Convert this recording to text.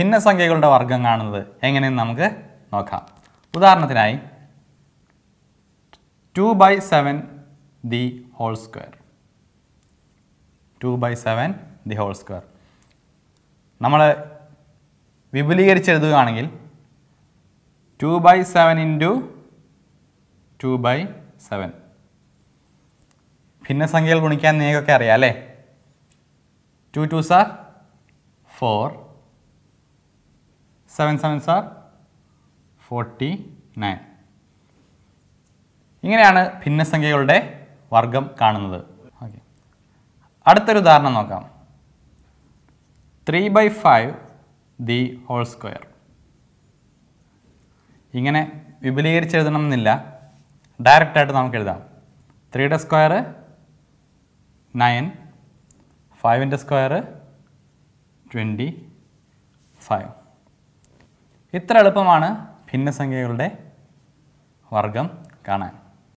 ഭിന്നസംഖ്യകളുടെ വർഗം കാണുന്നത് എങ്ങനെയെന്ന് നമുക്ക് നോക്കാം ഉദാഹരണത്തിനായി two by seven the whole square two by seven the whole square നമ്മൾ വിപുലീകരിച്ചെഴുതുകയാണെങ്കിൽ two by seven into two by seven ഭിന്നസംഖ്യകൾ ഗുണിക്കാൻ നിങ്ങൾക്കൊക്കെ അറിയാം അല്ലേ two two sir four seven sevens are forty nine ഇങ്ങനെയാണ് ഭിന്നസംഖ്യകളുടെ വർഗം കാണുന്നത് ഓക്കെ അടുത്തൊരു ഉദാഹരണം നോക്കാം three by five the whole square ഇങ്ങനെ വിപുലീകരിച്ചെഴുതണം എന്നില്ല ഡയറക്റ്റായിട്ട് നമുക്ക് എഴുതാം ത്രീയുടെ സ്ക്വയർ നയൻ ഫൈവിൻ്റെ സ്ക്വയർ ട്വൻറ്റി ഫൈവ് ഇത്ര എളുപ്പമാണ് ഭിന്നസംഖ്യകളുടെ വർഗം കാണാൻ